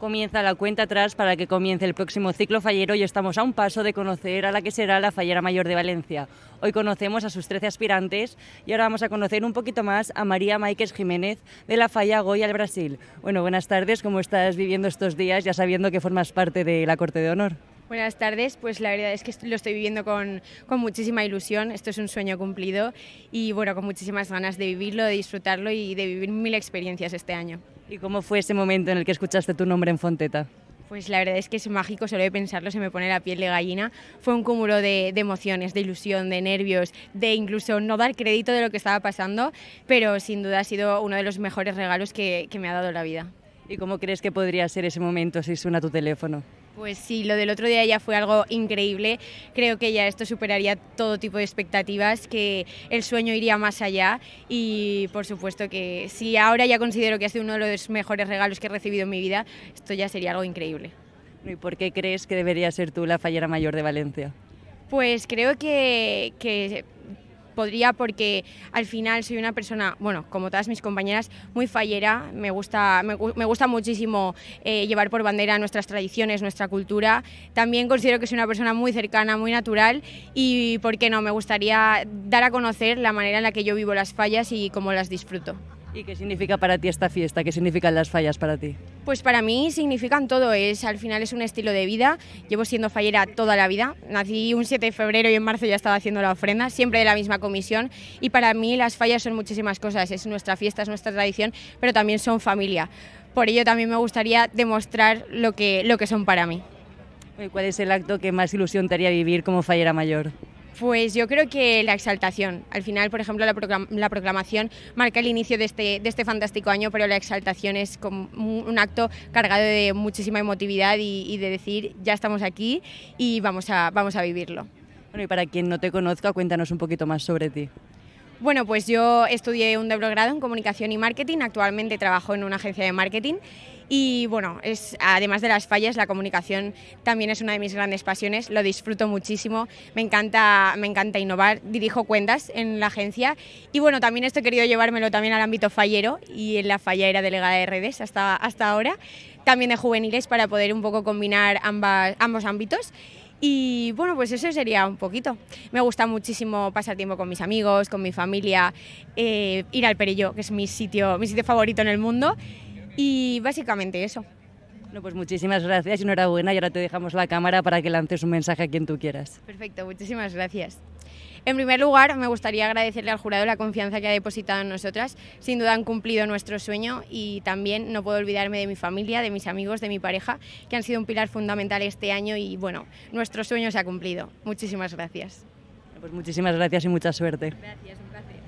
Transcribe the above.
comienza la cuenta atrás para que comience el próximo ciclo fallero y estamos a un paso de conocer a la que será la fallera mayor de Valencia. Hoy conocemos a sus 13 aspirantes y ahora vamos a conocer un poquito más a María Máquez Jiménez de la Falla Goya al Brasil. Bueno, buenas tardes, ¿cómo estás viviendo estos días ya sabiendo que formas parte de la Corte de Honor? Buenas tardes, pues la verdad es que lo estoy viviendo con, con, muchísima ilusión, esto es un sueño cumplido y bueno, con muchísimas ganas de vivirlo, de disfrutarlo y de vivir mil experiencias este año. ¿Y cómo fue ese momento en el que escuchaste tu nombre en Fonteta? Pues la verdad es que es mágico, solo de pensarlo se me pone la piel de gallina. Fue un cúmulo de, emociones, de ilusión, de nervios, de incluso no dar crédito de lo que estaba pasando, pero sin duda ha sido uno de los mejores regalos que, que me ha dado la vida. ¿Y cómo crees que podría ser ese momento si suena tu teléfono? Pues si lo del otro día ya fue algo increíble. Creo que ya esto superaría todo tipo de expectativas, que el sueño iría más allá y por supuesto que si ahora ya considero que ha sido uno de los mejores regalos que he recibido en mi vida, esto ya sería algo increíble. ¿Y por qué crees que debería ser tú la fallera mayor de Valencia? Pues creo que, que podría porque al final soy una persona, bueno, como todas mis compañeras, muy fallera, me gusta, me, gusta muchísimo eh, llevar por bandera nuestras tradiciones, nuestra cultura. También considero que soy una persona muy cercana, muy natural y, ¿por qué no? Me gustaría dar a conocer la manera en la que yo vivo las fallas y cómo las disfruto. ¿Y qué significa para ti esta fiesta? ¿Qué significan las fallas para ti? Pues para mí significan todo, es al final es un estilo de vida. Llevo siendo fallera toda la vida. Nací un 7 de febrero y en marzo ya estaba haciendo la ofrenda, siempre de la misma comisión y para mí las fallas son muchísimas cosas, es nuestra fiesta, es nuestra tradición, pero también son familia. Por ello también me gustaría demostrar lo que lo que son para mí. ¿Cuál es el acto que más ilusión te haría vivir como fallera mayor? Pues yo creo que la exaltación. Al final, por ejemplo, la, proclamación marca el inicio este, de este, fantástico año, pero la exaltación es como un acto cargado de muchísima emotividad y, de decir, ya estamos aquí y vamos a, vamos a vivirlo. Bueno, y para quien no te conozca, cuéntanos un poquito más sobre ti. Bueno, pues yo estudié un doble grado en comunicación y marketing, actualmente trabajo en una agencia de marketing y bueno, es, además de las fallas, la comunicación también es una de mis grandes pasiones, lo disfruto muchísimo, me encanta, me encanta innovar, dirijo cuentas en la agencia y bueno, también esto he querido llevármelo también al ámbito fallero y en la falla era delegada de redes hasta, hasta ahora, también de juveniles para poder un poco combinar ambos ámbitos y bueno, pues eso sería un poquito. Me gusta muchísimo pasar tiempo con mis amigos, con mi familia, eh, ir al Perillo, que es mi sitio, mi sitio favorito en el mundo. Y básicamente eso. Bueno, pues muchísimas gracias y enhorabuena. Y ahora te dejamos la cámara para que lances un mensaje a quien tú quieras. Perfecto, muchísimas gracias. En primer lugar, me gustaría agradecerle al jurado la confianza que ha depositado en nosotras. Sin duda han cumplido nuestro sueño y también no puedo olvidarme de mi familia, de mis amigos, de mi pareja, que han sido un pilar fundamental este año y bueno, nuestro sueño se ha cumplido. Muchísimas gracias. Pues muchísimas gracias y mucha suerte. Gracias, un